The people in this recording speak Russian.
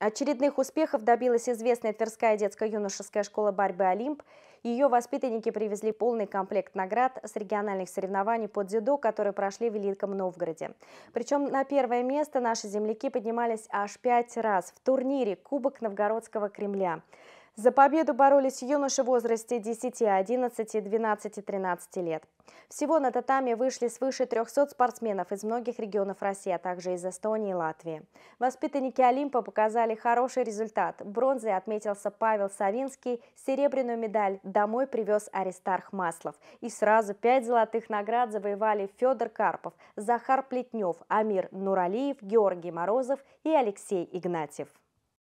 Очередных успехов добилась известная Тверская детско-юношеская школа борьбы «Олимп». Ее воспитанники привезли полный комплект наград с региональных соревнований по дзюдо, которые прошли в Великом Новгороде. Причем на первое место наши земляки поднимались аж пять раз в турнире «Кубок Новгородского Кремля». За победу боролись юноши в возрасте 10, 11, 12 и 13 лет. Всего на татами вышли свыше 300 спортсменов из многих регионов России, а также из Эстонии и Латвии. Воспитанники Олимпа показали хороший результат. Бронзой отметился Павел Савинский, серебряную медаль домой привез Аристарх Маслов. И сразу пять золотых наград завоевали Федор Карпов, Захар Плетнев, Амир Нуралиев, Георгий Морозов и Алексей Игнатьев.